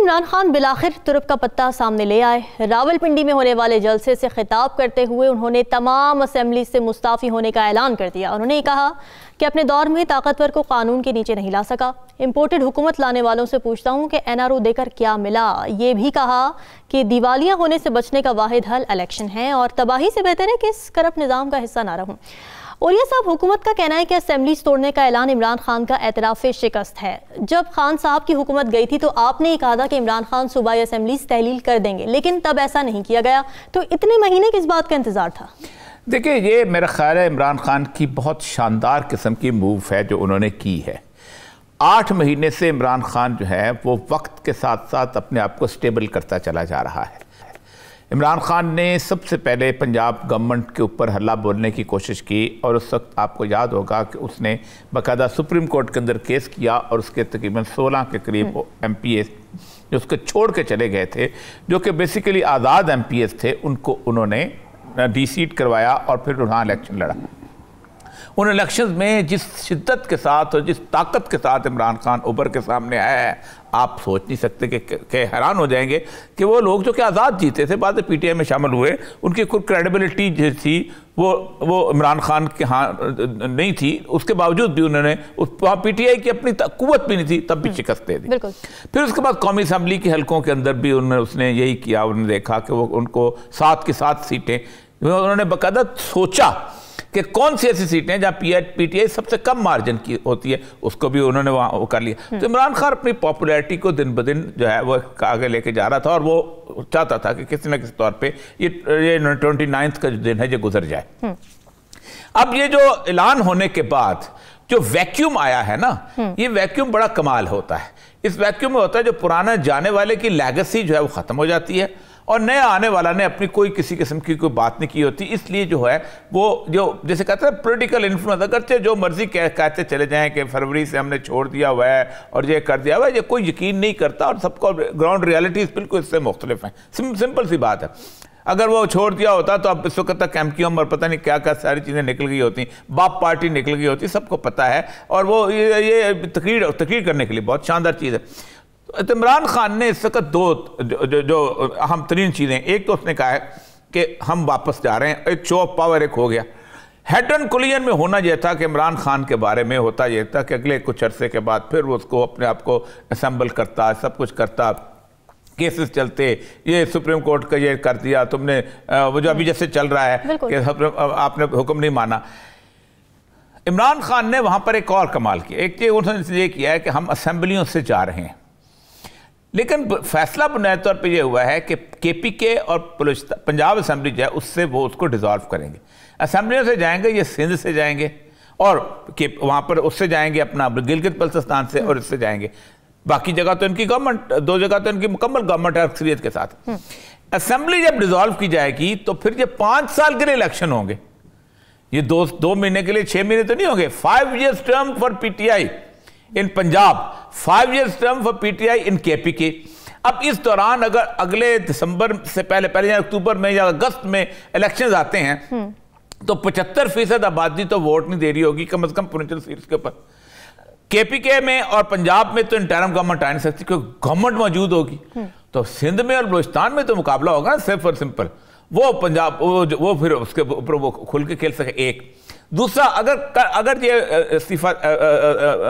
इमरान खान बिलाखिर तुरप का पत्ता सामने ले आए रावलपिंडी में होने वाले जलसे से खिताब करते हुए उन्होंने तमाम असम्बली से मुस्ताफ़ी होने का ऐलान कर दिया उन्होंने कहा कि अपने दौर में ताकतवर को कानून के नीचे नहीं ला सका इम्पोर्टेड हुकूमत लाने वालों से पूछता हूँ कि एन आर ओ देकर क्या मिला ये भी कहा कि दिवालिया होने से बचने का वाद हल इलेक्शन है और तबाही से बेहतर है कि इस करप निज़ाम का हिस्सा ना रहूँ ओलिया साहब हुकूमत का कहना है कि असम्बलीज तोड़ने का ऐलान इमरान खान का एतराफ़ शिकस्त है जब खान साहब की हुकूमत गई थी तो आपने ही कहा था कि इमरान खान सूबाई असम्बलीज तहलील कर देंगे लेकिन तब ऐसा नहीं किया गया तो इतने महीने किस बात का इंतज़ार था देखिए ये मेरा ख्याल है इमरान खान की बहुत शानदार किस्म की मूव है जो उन्होंने की है आठ महीने से इमरान खान जो है वो वक्त के साथ साथ अपने आप को स्टेबल करता चला जा रहा है इमरान खान ने सबसे पहले पंजाब गवर्नमेंट के ऊपर हल्ला बोलने की कोशिश की और उस वक्त आपको याद होगा कि उसने बाकायदा सुप्रीम कोर्ट के अंदर केस किया और उसके तकरीबन 16 के करीब एम पी एस जो उसको छोड़ के चले गए थे जो कि basically Azad M P s थे उनको उन्होंने डिसीट करवाया और फिर वहाँ इलेक्शन लड़ा उन इलेक्शन में जिस शिद्दत के साथ और जिस ताकत के साथ इमरान खान उबर के सामने आया है आप सोच नहीं सकते कि, कि हैरान हो जाएंगे कि वो लोग जो कि आज़ाद जीते थे बाद पीटीआई में शामिल हुए उनकी खुद क्रेडिबिलिटी जो थी वो वो इमरान खान के हाँ नहीं थी उसके बावजूद भी उन्होंने उस वहाँ पी टी आई की अपनी कुत भी नहीं थी तब भी हम्म, शिकस्त दे दी फिर उसके बाद कौमी असम्बली के हलकों के अंदर भी उन्होंने उसने यही किया उन्होंने देखा कि वो उनको सात की सात सीटें उन्होंने बकदत सोचा कि कौन सी ऐसी सीटें जहाँ पी पीटीआई सबसे कम मार्जिन की होती है उसको भी उन्होंने वहाँ वो कर लिया हम्म। तो इमरान खान अपनी पॉपुलैरिटी को दिन ब दिन जो है वो आगे लेके जा रहा था और वो चाहता था कि किसी न किसी तौर पर ये ट्वेंटी नाइन्थ का जो दिन है ये गुजर जाए हम्म। अब ये जो ऐलान होने के बाद जो वैक्यूम आया है ना हम्म। ये वैक्यूम बड़ा कमाल होता है इस वैक्यूम में होता है जो पुराना जाने वाले की लेगेसी जो है वो ख़त्म हो जाती है और नया आने वाला ने अपनी कोई किसी किस्म की कोई बात नहीं की होती इसलिए जो है वो जो जैसे कहते हैं पोलिटिकल इन्फ्लुएंस अगरचे जो मर्जी कह कहते चले जाएँ कि फरवरी से हमने छोड़ दिया हुआ है और ये कर दिया हुआ है ये कोई यकीन नहीं करता और सबको ग्राउंड रियलिटीज़ बिल्कुल इससे मुख्तलिफ हैं सिंपल सी बात है अगर वो छोड़ दिया होता तो अब इस वक्त तक कैम्पियम और पता नहीं क्या क्या सारी चीज़ें निकल गई होती बाप पार्टी निकल गई होती सबको पता है और वो ये, ये तकरीर तकरीर करने के लिए बहुत शानदार चीज़ है तो इमरान खान ने इस वक्त दो जो, जो अहम तरीन चीज़ें एक तो उसने कहा है कि हम वापस जा रहे हैं एक शो ऑफ पावर एक हो गया हेड एंड कुलियन में होना यह था कि इमरान खान के बारे में होता यह था कि अगले कुछ अरसे के बाद फिर वो उसको अपने आप को असम्बल करता सब कुछ करता केसेस चलते ये सुप्रीम कोर्ट का ये कर दिया तुमने वो जो अभी हम्म। जैसे चल रहा है कि आपने हुक्म नहीं माना इमरान खान ने वहाँ पर एक और कमाल किया एक चीज़ उन्होंने ये किया है कि हम असम्बलियों से जा रहे हैं लेकिन फैसला बुनियादी तौर पर यह हुआ है कि के पी के और पंजाब असम्बली जो है उससे वो उसको डिज़ॉल्व करेंगे असम्बलियों से जाएंगे ये सिंध से जाएंगे और के वहाँ पर उससे जाएंगे अपना गिलगित बल्तिस्तान से और इससे जाएंगे बाकी जगह तो इनकी गवर्नमेंट दो जगह तो इनकी मुकम्मल गवर्नमेंट है अक्सरियत के साथ हम्म। असम्बली जब डिज़ोल्व की जाएगी तो फिर ये पाँच साल के लिए इलेक्शन होंगे ये दो दो महीने के लिए छः महीने तो नहीं होंगे five years term for I in Punjab five year term for PTI in के अब इस दौरान अगर अगले दिसंबर से पहले पहले या अक्टूबर में या अगस्त में इलेक्शन आते हैं हम्म। तो पचहत्तर फीसद आबादी तो वोट नहीं दे रही होगी कम अज कम पोटेंशियल सीट के ऊपर केपीके में और पंजाब में तो इंटरम गवर्नमेंट आ नहीं सकती क्योंकि गवर्नमेंट मौजूद होगी हम्म। तो सिंध में और बलोचिस्तान में तो मुकाबला होगा सिर्फ और सिंपल वो पंजाब वो वो फिर उसके ऊपर वो खुल के खेल सके एक दूसरा अगर कर, अगर ये इस्तीफा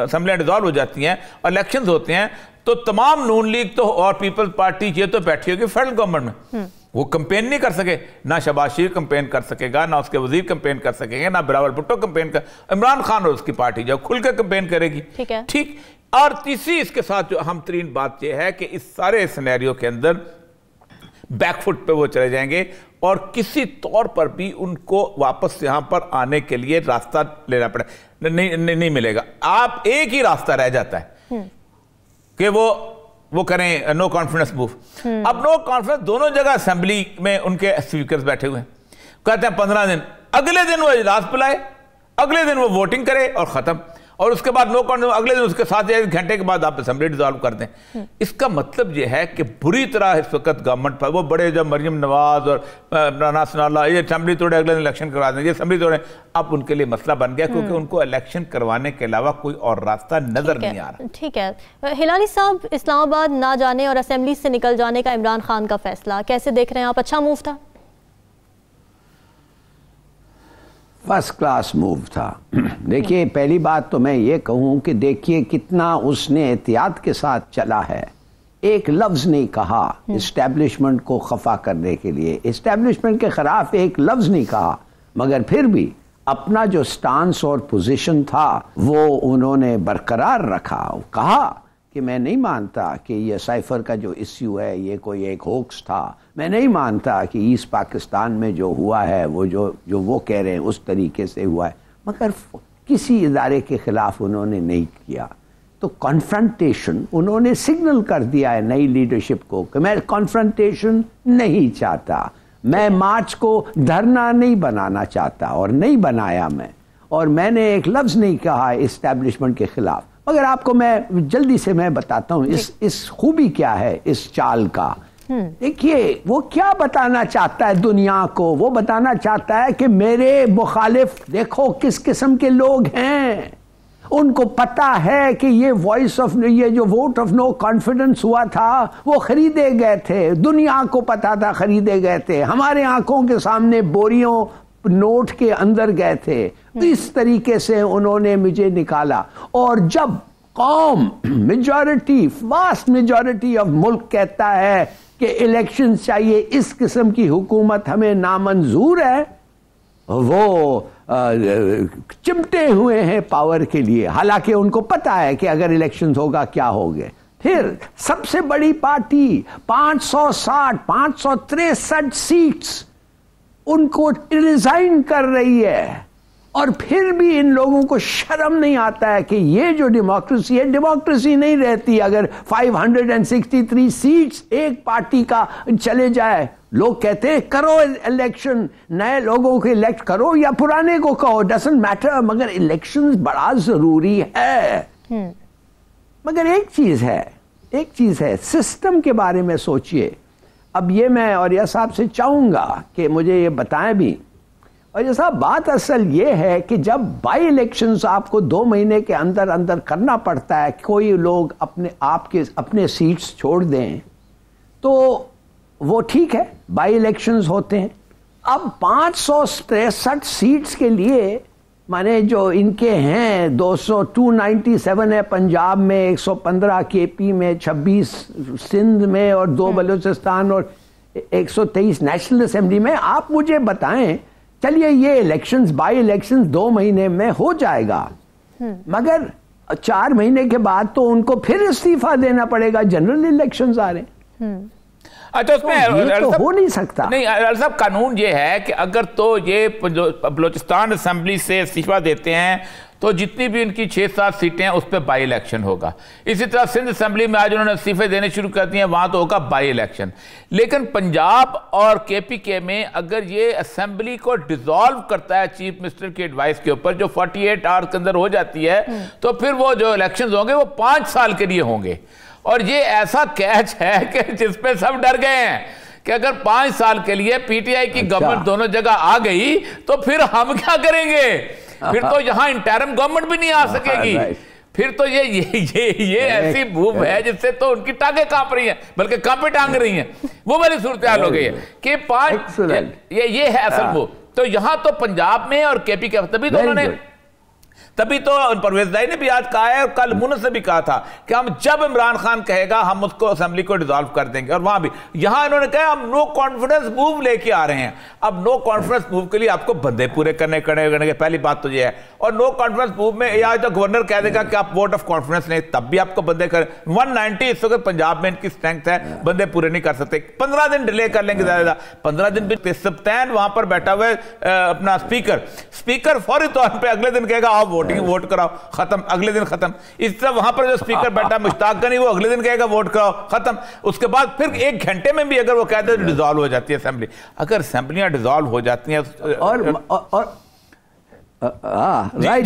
असम्बलियाँ डिजॉल्व हो जाती हैं इलेक्शन होते हैं तो तमाम नून लीग तो और पीपल्स पार्टी ये तो बैठी होगी फेडरल गवर्नमेंट में हम्म। वो कंपेन नहीं कर सके ना शबाज शरीफ कंपेन कर सकेगा ना उसके वजीर कंपेन कर सकेंगे ना बिलावल भुट्टो कंपेन कर इमरान खान और उसकी पार्टी जो खुल कर कंपेन करेगी ठीक है ठीक और तीसरी इसके साथ जो अहम तरीन बात यह है कि इस सारे सिनेरियो के अंदर बैकफुट पे वो चले जाएंगे और किसी तौर पर भी उनको वापस यहां पर आने के लिए रास्ता लेना पड़े नहीं नहीं, नहीं मिलेगा आप एक ही रास्ता रह जाता है हम्म। कि वो वो करें नो कॉन्फिडेंस मूव अब नो कॉन्फिडेंस दोनों जगह असेंबली में उनके स्पीकर बैठे हुए हैं कहते हैं पंद्रह दिन अगले दिन वो इजलास बुलाए अगले दिन वो वोटिंग करे और ख़त्म और उसके बाद नो कॉन्फिडेंस अगले दिन उसके साथ एक घंटे के बाद आप असेंबली डिजॉल्व कर दें इसका मतलब यह है कि बुरी तरह इस वक्त गवर्नमेंट पर वो बड़े जब मरियम नवाज और राना सनाला ये असेंबली तोड़े अगले दिन इलेक्शन करवा दें ये असेंबली तोड़े अब उनके लिए मसला बन गया क्योंकि हम्म। उनको इलेक्शन करवाने के अलावा कोई और रास्ता नजर नहीं आ रहा ठीक है हिलानी साहब इस्लामाबाद ना जाने और असेंबली से निकल जाने का इमरान खान का फैसला कैसे देख रहे हैं आप अच्छा मूव था फर्स्ट क्लास मूव था देखिए पहली बात तो मैं ये कहूँ कि देखिए कितना उसने एहतियात के साथ चला है एक लफ्ज नहीं कहा इस्टेब्लिशमेंट हम्म। को खफा करने के लिए इस्टेब्लिशमेंट के खिलाफ एक लफ्ज नहीं कहा मगर फिर भी अपना जो स्टांस और पोजीशन था वो उन्होंने बरकरार रखा कहा कि मैं नहीं मानता कि यह साइफर का जो इश्यू है ये कोई एक होक्स था मैं नहीं मानता कि ईस्ट पाकिस्तान में जो हुआ है वो जो जो वो कह रहे हैं उस तरीके से हुआ है मगर किसी इदारे के ख़िलाफ़ उन्होंने नहीं किया तो कॉन्फ्रंटेशन उन्होंने सिग्नल कर दिया है नई लीडरशिप को कि मैं कॉन्फ्रंटेशन नहीं चाहता मैं मार्च को धरना नहीं बनाना चाहता और नहीं बनाया मैं और मैंने एक लफ्ज़ नहीं कहा इस्टेब्लिशमेंट के ख़िलाफ़ मगर आपको मैं जल्दी से मैं बताता हूँ इस इस खूबी क्या है इस चाल का हम्म। देखिए वो क्या बताना चाहता है दुनिया को वो बताना चाहता है कि मेरे मुखालिफ देखो किस किस्म के लोग हैं उनको पता है कि ये वॉइस ऑफ ये जो वोट ऑफ नो कॉन्फिडेंस हुआ था वो खरीदे गए थे दुनिया को पता था खरीदे गए थे हमारे आंखों के सामने बोरियों नोट के अंदर गए थे हम्म। इस तरीके से उन्होंने मुझे निकाला और जब कौम मेजॉरिटी वास्ट मेजॉरिटी ऑफ मुल्क कहता है कि इलेक्शन चाहिए इस किस्म की हुकूमत हमें नामंजूर है वो चिमटे हुए हैं पावर के लिए हालांकि उनको पता है कि अगर इलेक्शन होगा क्या हो गए फिर सबसे बड़ी पार्टी 560 563 सीट्स उनको रिजाइन कर रही है और फिर भी इन लोगों को शर्म नहीं आता है कि ये जो डेमोक्रेसी है डेमोक्रेसी नहीं रहती अगर 563 सीट्स एक पार्टी का चले जाए लोग कहते हैं करो इलेक्शन नए लोगों को इलेक्ट करो या पुराने को कहो डजेंट मैटर मगर इलेक्शन बड़ा जरूरी है हम्म। मगर एक चीज है एक चीज है सिस्टम के बारे में सोचिए अब ये मैं यह साहब से चाहूँगा कि मुझे ये बताएं भी यह साहब बात असल ये है कि जब बाई इलेक्शन आपको दो महीने के अंदर अंदर करना पड़ता है कोई लोग अपने आपके अपने सीट्स छोड़ दें तो वो ठीक है बाई इलेक्शन होते हैं अब पाँच सौ तिरसठ सीट्स के लिए माने जो इनके हैं 200 297 है पंजाब में 115 केपी में 26 सिंध में और दो हम्म। बलूचिस्तान और 123 नेशनल असेंबली में आप मुझे बताएं चलिए ये इलेक्शंस बाई इलेक्शंस दो महीने में हो जाएगा हम्म। मगर चार महीने के बाद तो उनको फिर इस्तीफा देना पड़ेगा जनरल इलेक्शंस आ रहे हैं हम्म। अच्छा उसमें तो ये तो हो नहीं सकता नहीं साहब कानून ये है कि अगर तो ये बलोचिस्तान असम्बली से इस्तीफा देते हैं तो जितनी भी इनकी छः सात सीटें हैं उस पर बाई इलेक्शन होगा इसी तरह सिंध असम्बली में आज उन्होंने इस्तीफे देने शुरू कर दिए हैं वहाँ तो होगा बाई इलेक्शन लेकिन पंजाब और के पी के में अगर ये असम्बली को डिज़ोल्व करता है चीफ मिनिस्टर की एडवाइस के ऊपर जो फोर्टी एट आवर्स के अंदर हो जाती है हम्म। तो फिर वो जो इलेक्शन होंगे वो पाँच साल के लिए होंगे और ये ऐसा कैच है कि जिसपे सब डर गए हैं कि अगर पांच साल के लिए पीटीआई की अच्छा। गवर्नमेंट दोनों जगह आ गई तो फिर हम क्या करेंगे फिर तो यहाँ इंटरम गवर्नमेंट भी नहीं आ हाँ, सकेगी फिर तो ये ये ये ये ऐसी भूप है जिससे तो उनकी टांगे कांप रही हैं बल्कि कांपे टांग रही हैं वो वाली सूरत हाल हो गई है कि पांच ये ये है असल वो हाँ। तो यहां तो पंजाब में और केपी के तभी तो उन्होंने तभी तो परवेजदाई ने भी आज कहा है और कल मुन से भी कहा था कि हम जब इमरान खान कहेगा हम उसको असेंबली को डिजॉल्व कर देंगे और वहां भी यहां इन्होंने कहा हम नो कॉन्फिडेंस मूव लेके आ रहे हैं अब नो कॉन्फिडेंस मूव के लिए आपको बंदे पूरे करने करने करने के पहली बात तो यह है और नो कॉन्फिडेंस मूव में आज तो गवर्नर कह देगा कि आप वोट ऑफ कॉन्फिडेंस नहीं तब भी आपको बंदे कर वन नाइनटी इस वक्त पंजाब में इनकी स्ट्रेंथ है बंदे पूरे नहीं कर सकते पंद्रह दिन डिले कर लेंगे ज्यादा पंद्रह दिन भी सप्तान वहां पर बैठा हुआ अपना स्पीकर स्पीकर फौरी तौर पे अगले दिन कहेगा आप वोटिंग वोट कराओ खत्म अगले दिन खत्म इस तरह वहां पर जो स्पीकर बैठा मुश्ताक गनी वो अगले दिन कहेगा वोट कराओ खत्म उसके बाद फिर एक घंटे में भी अगर वो कहते हैं डिजॉल्व तो हो जाती है असेंबली अगर असेंबलियां डिजॉल्व हो जाती हैं और, पांच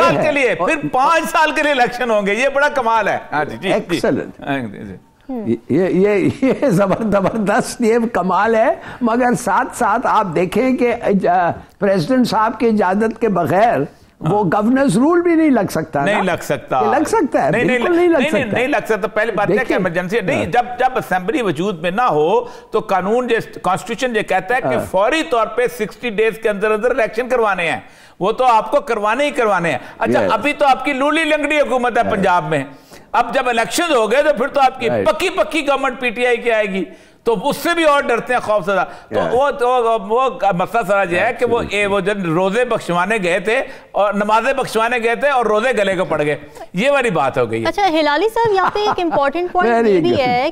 साल के लिए फिर पांच साल के लिए इलेक्शन होंगे ये बड़ा कमाल है एक्सलेंट हाँ हम्म। ये ये ये जबर जबरदस्त ये कमाल है मगर साथ साथ आप देखें कि प्रेसिडेंट साहब की इजाजत के बगैर हाँ। वो गवर्नेंस रूल भी नहीं लग सकता नहीं लग सकता लग सकता है नहीं नहीं, नहीं, लग नहीं, सकता। नहीं, नहीं लग सकता पहले बात है कि इमरजेंसी नहीं हाँ। जब जब असेंबली वजूद में ना हो तो कानून कॉन्स्टिट्यूशन ये कहता है कि हाँ। फौरी तौर पे 60 डेज के अंदर अंदर इलेक्शन करवाने हैं वो तो आपको करवाने ही करवाने हैं अच्छा अभी तो आपकी लूली लंगड़ी हुकूमत है पंजाब में अब जब इलेक्शन हो गए तो फिर तो आपकी पक्की पक्की गवर्नमेंट पीटीआई की आएगी तो उससे भी और डरते हैं खौफ सदा तो वो तो वो, मसला सारा जो है कि वो ए, वो जन रोजे बख्शवाने गए थे और नमाजें बख्शवाने गए थे और रोजे गले को पड़ गए ये वाली बात हो गई अच्छा हिलाली साहब यहाँ पे एक इम्पोर्टेंट पॉइंट भी है